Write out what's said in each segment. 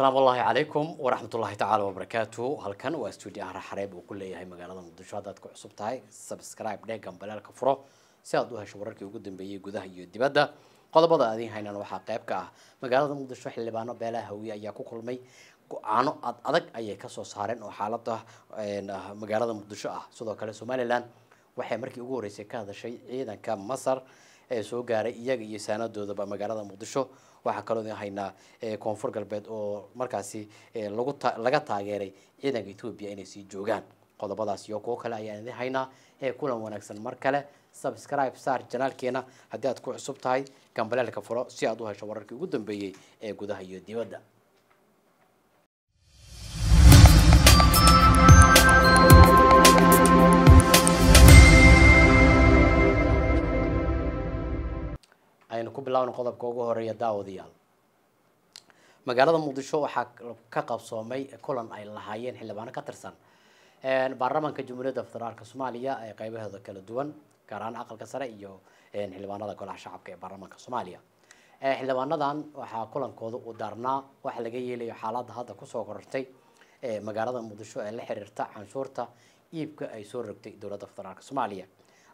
السلام الله عليكم ورحمة الله تعالى وبركاته هل كان واستوديو أهر حريب وكل إيهي مقالة مدشوها دادكو حصوب تاي سبسكرايب ليه قم بلالك فرو سيادو هاش وراركي وقدم بيه قده هيو دي بادا قد بادا أدين هينان وحا قيبك أه مقالة مدشوح اللي بانو بيلا هوي أياكو كل مي قعانو أد أدك أياكا سو سارين وحالته مقالة مدشوها سودو كالي سومالي لان وحي مركي وقوري سيكا هذا شيء إيدان كام مصر ee soo gaaray iyaga iyo saanadoodaba magaalada muqdisho waxaa kaloo idin haynaa koonfur galbeed oo markaasi lagu laga taageeray ciidanka ethoobiya inay sii joogaan qodobadaas iyo kuwo kale ayaan idin haynaa ee kulan wanaagsan mar kale subscribe saar janaalkeena haddii aad ku cusub tahay gambaleelka furo si aad u hesho wararkii ugu dambeeyey ee gudaha iyo dibadda aynu ku bilaawno qodobka ugu horeeya daawadayaal magaalada muqdisho waxaa ka qabsoomay kulan ay lahaayeen xildhibaano ka tirsan baarlamaanka jumhuuriyadda federaalka soomaaliya ee qeybaheeda kala duwan gaar ahaan aqalka sare iyo xildhibaanada golaha shacabka ee baarlamaanka soomaaliya xildhibaanadan waxaa kulankooda u daarnaa wax laga yeelayo xaaladda hadda kusoo korortay ee magaalada muqdisho ee la xiriirta canshuurta iibka ay soo rogtay dowladda federaalka soomaaliya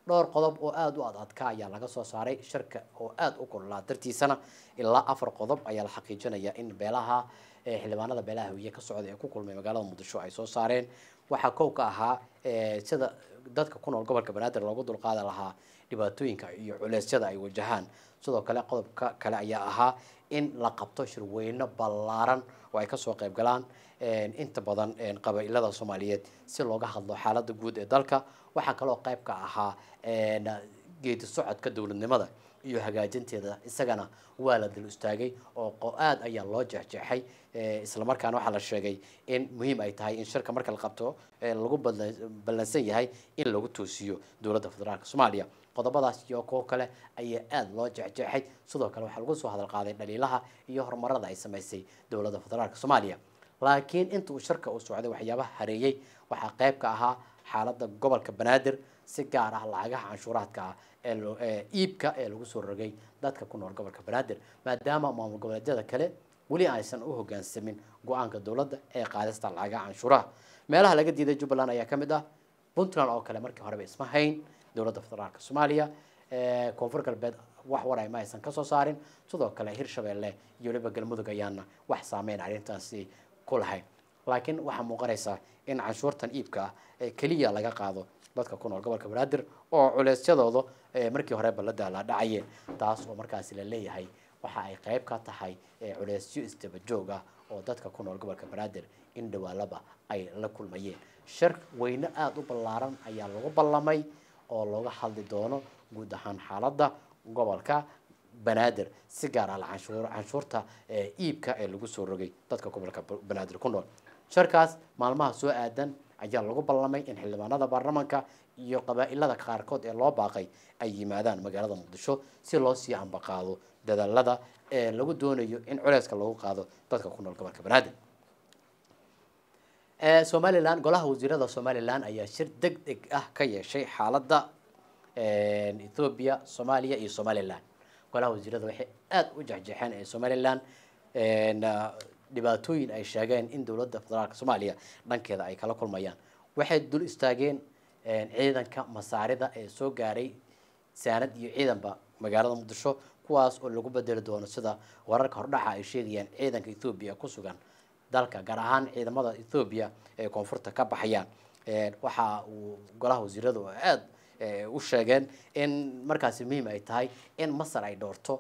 dhowr qodob oo aada u adadka ayaa laga soo saaray shirka oo aada u kulolaa dartiisana ilaa afar qodob ayaa la xaqiijinaya in beelaha eh, xildhibaanada beelaha hawiye ka socda ee ku kulmay magaalada muqdisho ay soo saareen waxaa kow ka ahaa eh, sida dadka ku nool gobolka banaadir loogu dulqaadi lahaa dhibaatooyinka iyo culeysyada ay wajahaan sidoo kale qodobka kale ayaa ahaa in la qabto shirweyno ballaaran oo ay kasoo qayb galaan eh, inta badan qabailada soomaaliyeed si looga hadlo xaaladda guud ee dalka waxaa kaloo qayb ahaa geedi socodka dowladnimada iyo hagaajinteeda isagana waa la dul istaagay oo aada ayaa loo jeexjeexay islamarkaana waxaa la sheegay in muhiim ay tahay in shirka marka la qabto lagu ballansan yahay in lagu toosiyo dowladda federaalka soomaaliya qodobadaas iyo kuwo kale ayaa aada loo jeexjeexay sidoo kale waxaa lagu soo hadal qaaday dhaliilaha iyo horumarada ay samaysay dowladda federaalka soomaaliya لكن أنت وشركة وسعودية وحجابة هرية وحقيبك أها حالة قبل كبنادر سجارة لعجها عن شوراتك ال إيبك الوسو الرجي ذاتك كون قبل كبنادر ما دام ما هو قبل جدا كله ولي أيضا هو جنس من قوانك الدولة أي قادس تلعجها عن شورا ما لها لقى جديد جبلنا يا كمدة بنتنا أو كلام ركه هربي هين دولة فترانك سوماليا كونفر البيت wax waray ma aysan ka soo saarin sidoo kale hirshabeelle iyo laba galmudug ku laakiin waxaa muuqanaysaa in canshuurtan iibka ah ee keliya laga qaado dadka ku nool gobolka banaadir oo culeysyadooda eh, markii horeba la daalaa dhacayeen taas oo markaasi laleeyahay waxa ay qayb ka tahay eh, culeysyo istaba joog ah oo dadka ku nool gobolka banaadir in dhawaalaba ay la kulmayeen shir weyne aada u ballaaran ayaa lagu ballamay oo looga hadli doono guud ahaan xaaladda gobolka banaadir si gaar ah lacanshuur canshuurta eh, iibka ee eh, lagu soo rogay dadka gobolka banaadir ku nool sharkaas maalmaha soo aadan ayaa lagu ballamay in xildhibaanada baarlamanka iyo qabaa-ilada qaarkood ee loo baaqay ay yimaadaan magaalada muqdisho si loo sii ambaqaado dadaalada ee eh, lagu doonayo in culeyska lagu qaado dadka ku nool gobolka banaadir somalilan golaha wasiirada somalilan ayaa shir deg deg ah ka yeeshay xaalada ethoobia soomaaliya iyo somalilan golaha wasiirada waxay aada u jexjeexeen ee somalilan ah, dhibaatooyin ay sheegeen in dowladda federaalka soomaaliya dhankeeda ay kala kulmayaan waxay dul istaageen ciidanka masaarida ee soo gaaray saanad iyo ciidanba magaalada muqdisho kuwaas oo lagu bedeli doono sida wararka hordhaca ay sheegayaan ciidanka ethoobiya ku sugan dalka gaar ahaan ciidamada ethoobiya ee koonfurta ka baxayaan waxa uu golaha wasiiradu aada u sheegeen in markaasi muhiim ay tahay in masar ay dhoorto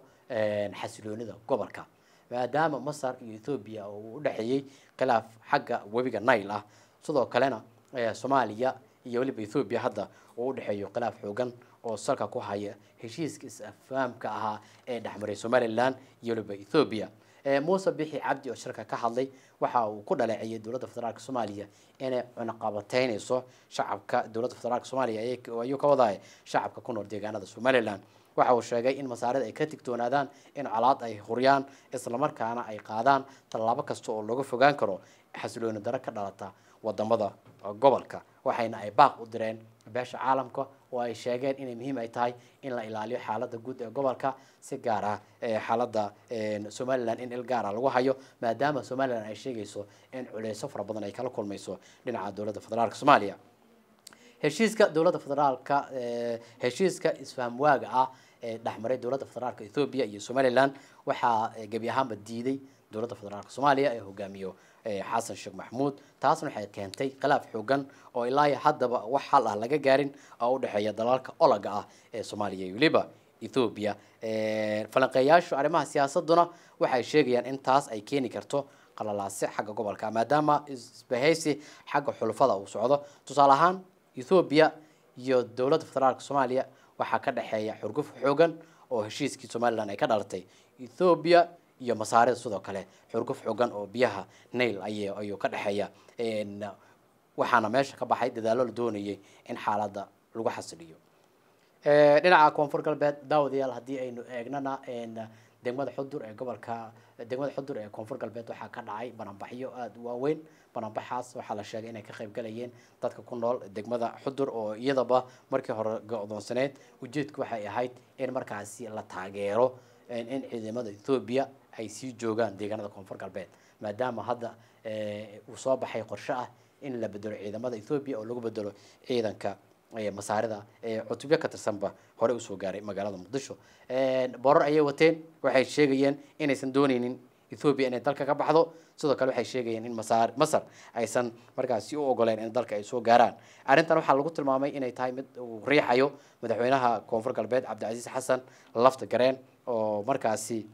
xasiloonida gobolka maadaama masar iyo ethoobiya uu u dhexeeyey khilaaf xagga webiga nile ah sidoo kalena soomaaliya iyo weliba ethoobiya hadda uu u dhexeeyo khilaaf xoogan oo salka ku haya heshiiska is-afaamka ahaa ee dhexmaray somalilan iyo weliba ethoobiya إيه، موسى بيحي عبدي أو شركة كحلي وحا وكل لعية دولة فترارك سوماليا يعني أنا أنا قابتين صح شعب ك دولة فترارك سوماليا أيك ويوك وضاي شعب ككون ردي جانا دسو مللان وحا وشاقي إن مسارد أي كتك دونادان إن علاط أي خريان إسلامر كان أي قادان طلابك استو اللوغو فوقان كرو حسلون دركة دلتا ودمضة قبل waxayna ay baaq u direen beesha caalamka oo ay sheegeen inay muhiim ay tahay in la ilaaliyo xaalada guud ee gobolka si gaar ah eh, xaalada eh, somalilan in il gaara ah lagu hayo maadaama somalilan ay sheegayso in culeyso fara badan ay kala kulmayso dhinaca dowladda federaalka soomaaliya heshiiska dowladda federaalka eh, heshiiska isfahamwaaga ah ee dhexmaray dowladda federaalka ethoobia iyo somalilan waxaa gebi ahaanba diiday دولة فدرالك الصومالية أي هجاميو حسن شيخ محمود تاسنا حياة كهنتي خلاف حوجن أو إلهي حد بقى وحل على جارين أو دحية دلالك أولاجا الصومالية يلبا إثيوبيا فلنقياشو أرمها سياسة دونا وحي شيغيان إن تاس أي كيني كرتو qalalaase xagga gobolka maadaama isbahaysi xagga xulufada uu socdo tusaale ahaan ethoobiya iyo dowladda federaalka soomaaliya waxaa ka dhexeeya xurguf xoogan oo heshiiskii somalilan ay ka dhalatay ethoobiya iyo masaarida sidoo kale xurguf xoogan oo biyaha nail ay ayuu ka dhexeeya waxaana meesha ka baxay dadaalo la doonayay in xaalada lagu xasiliyo dhinaca koonfur galbeed daawadayaal haddii aynu eegnana degmada xudur ee gobolka degmada xudur ee koonfur galbeed waxaa ka dhacay bananbaxyo aada u waaweyn bananbaxaas waxaa la sheegay inay ka qayb galayeen dadka ku nool degmada xudur oo iyadaba markii hore go-doonsaneyd ujeedku waxay ahayd in markaasi la taageero in ciidamada ethoobiya ay sii joogaan deegaanada koonfur galbeed maadaama hadda uu soo baxay qorshe ah in la bedelo ciidamada ethoobiya oo lagu bedelo ciidanka masaarida cutubyo ka tirsanba hore usoo gaaray magaalada muqdisho borar ayay wateen waxay sheegayeen inaysan doonaynin ethoobiya inay dalka ka baxdo sidoo kale waxay sheegayeen in masaar masar aysan markaasi u ogoleen in dalka ay soo gaaraan arrintan waxaa lagu tilmaamay inay tahay mid uu riixayo madaxweynaha koonfur galbeed cabdicasiis xasan lafta gareen oo markaasi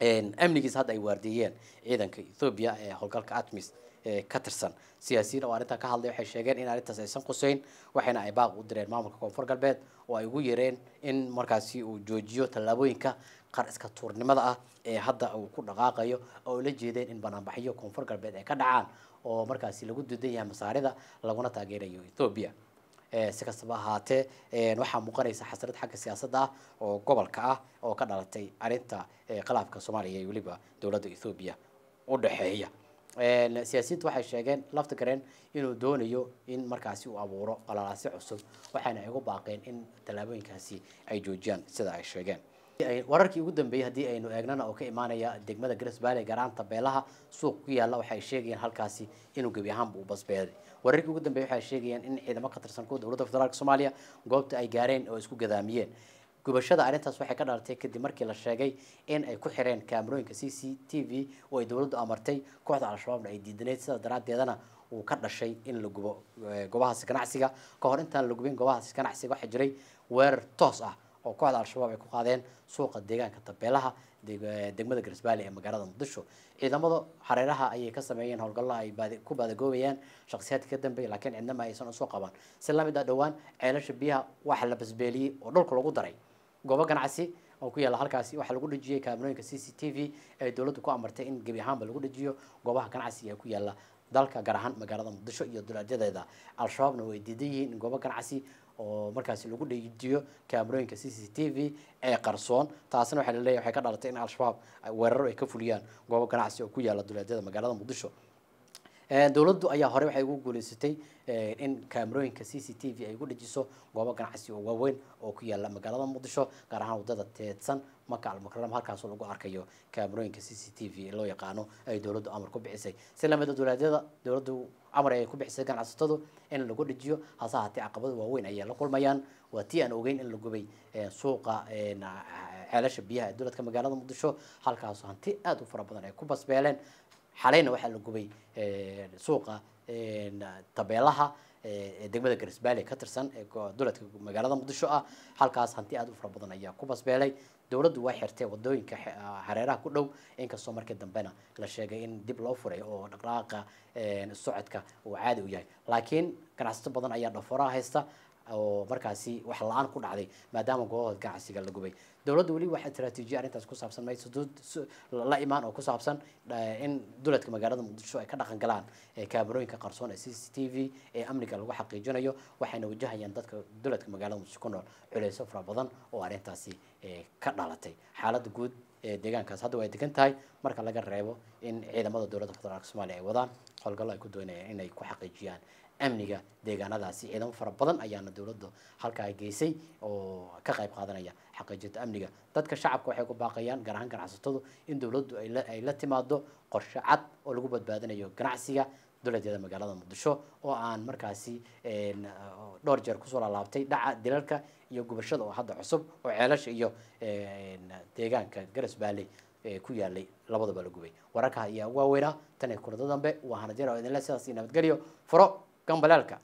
amnigiis hadda ay waardiiyeen ciidanka ethoobiya ee howlgalka atmis ee ka tirsan siyaasiyiin oo arrintan ka hadlay waxay sheegeen in arrintaas aysan quseyn waxayna ay baaq u direen maamulka koonfur galbeed oo ay ugu yareen in markaasi uu joojiyo tallaabooyinka qar iska tuurnimada ah ee hadda uu ku dhaqaaqayo oo ula jeedeen in banaanbaxyo koonfur galbeed ay ka dhacaan oo markaasi lagu dudan yahay masaarida laguna taageerayo ethoobiya sikastaba kastaba ahaatee waxaa muuqanaysa xasrad xagga siyaasadda ah oo gobolka ah oo ka dhalatay arrinta khilaafka soomaaliya iyo weliba dowladda ethoobiya u dhexeeya siyaasiyiintu waxay sheegeen gareen inuu doonayo in markaasi uu abuuro qalalaasi cusub waxaana igu baaqeen in tallaabooyinkaasi ay joojiyaan sida ay sheegeen wararkii ugu dambeeyey haddii aynu eegnana oo ka imaanaya degmada garas baale garaanta beelaha suuq ku yaalla waxay sheegayaan halkaasi inuu gebi ahaanba u basbeeday wararkii ugu dambeeyey waxay sheegayaan in ciidamo ka tirsan kuwa dowladda federaalk soomaaliya goobta ay gaareen oo isku gadaamiyeen gubashada arrintaas waxay ka dhalatay kadib markii la sheegay in ay ku xireen kaamerooyinka c c t v oo ay dowladdu amartay kooxda al-shabaabna ay diidaneyd sidaa daraaddeedana uu ka dhashay in la gubo eh, goobahaasi ganacsiga ka hor intaan la gubin goobahaasi ganacsiga waxaa jiray weerar toos ah oo kooxda al-shabaab ay ku qaadeen suuqa deegaanka tabeelaha degmada garisbaali ee magaalada muqdisho ciidamada hareeraha ayay ka sameeyeen howlgalla ay ku baadagoobayaan shakhsiyaadka ka dambeeya laakiin cidnama aysan usoo qaban si lamid ah dhowaan ceelasha biyaha waxa la basbeeliyey oo dhulka lagu daray goobo ganacsi oo ku yaalla halkaasi waxaa lagu dhejiyey kaamirooyinka c c t v ee dowladdu ku amartay in gebi ahaanba lagu dhejiyo goobaha ganacsi ee ku yaalla dalka gaar ahaan magaalada muqdisho iyo dulaajadeeda al-shabaabna way diidan yihiin in goobo ganacsi oo markaasi lagu dheijiyo kaamarooyinka c c t v ee qarsoon taasina waxaa laleeyahy waxay ka dhalatay in al-shabaab weeraro ay ka fuliyaan goobo ganacsi oo ku yaala duleedyada magaalada muqdisho Eh, dowladdu ayaa hore waxay ugu guuleysatay eh, in kamerooyinka c c t v ay ugu dhejiso goobo ganacsi oo waaweyn oo ku yaala magaalada muqdisho gaar ahaan waddada teedsan maka almukaram halkaasoo lagu arkayo kaamarooyinka c c t v ee loo yaqaano ay dowladdu amar ku bixisay si lamida ah, dowlaadyada dowladdu amar ay ku bixisay ganacsatadu in lagu dhejiyo hase haatee caqabado waaweyn ayay la kulmayaan waa tii aan ogeyn in la gubay eh, suuqa ceelasha biyaha ee dowladka magaalada muqdisho halkaasoo hanti aada u fara badan ay ku basbeeleen xalayna waxaa la gubay eh, suuqa eh, tabeelaha eh, ee degmada garisbaale ka tirsan ee magaalada muqdisho ah halkaas hanti aada u fara badan ayaa ku basbeelay dowladdu waa xirtay wadooyinka ah, hareeraha ku dhow inkastoo markii dambena la sheegay in dib loo furay oo dhaqdhaqaaqa socodka uu caadi u yahay laakiin ganacsato badan ayaa dhaforaa haysta oo markaasi wax la-aan ku dhacday maadaama goobahood ganacsiga la gubay dowladda weli wax istraatiijiya arrintaas ku saabsan mayso la imaan oo ku saabsan eh, in duladka magaalada muqdisho ay ka dhaqan galaan eh, kaamarooyinka qarsoon ee c c t v ee eh, amniga lagu xaqiijinayo waxayna wajahayaan dadka duladka magaalada muqdisho ku nool culeysyo fara badan oo arrintaasi ka dhalatay xaaladda guud ee deegaankaas hadda way degan tahay marka laga reebo in ciidamada dowladda federaalka soomaaliya ay wadaan howlgallo ay ku doonayaan inay ku xaqiijiyaan amniga deegaanadaasi ciidan fara badan ayaana dowladda halkaa geysay oo ka qayb qaadanaya xaqiijinta amniga dadka shacabka waxay ku baaqayaan garahaan ganacsatadu in dowladdu ay la timaado qorshe cad oo lagu badbaadinayo ganacsiga dowladeeda magaalada muqdisho oo aan markaasi dhowr jeer kusoo laalaabtay dhaca dilalka iyo gubashada oo hadda cusub oo ceelasha iyo deegaanka garas baaley ku yaalay labadaba la gubay wararka ayaa ugu waaweynaa tan iyo dambe waa hanajeer idinle sidaas iyo nabadgelyo furo ganbalaalka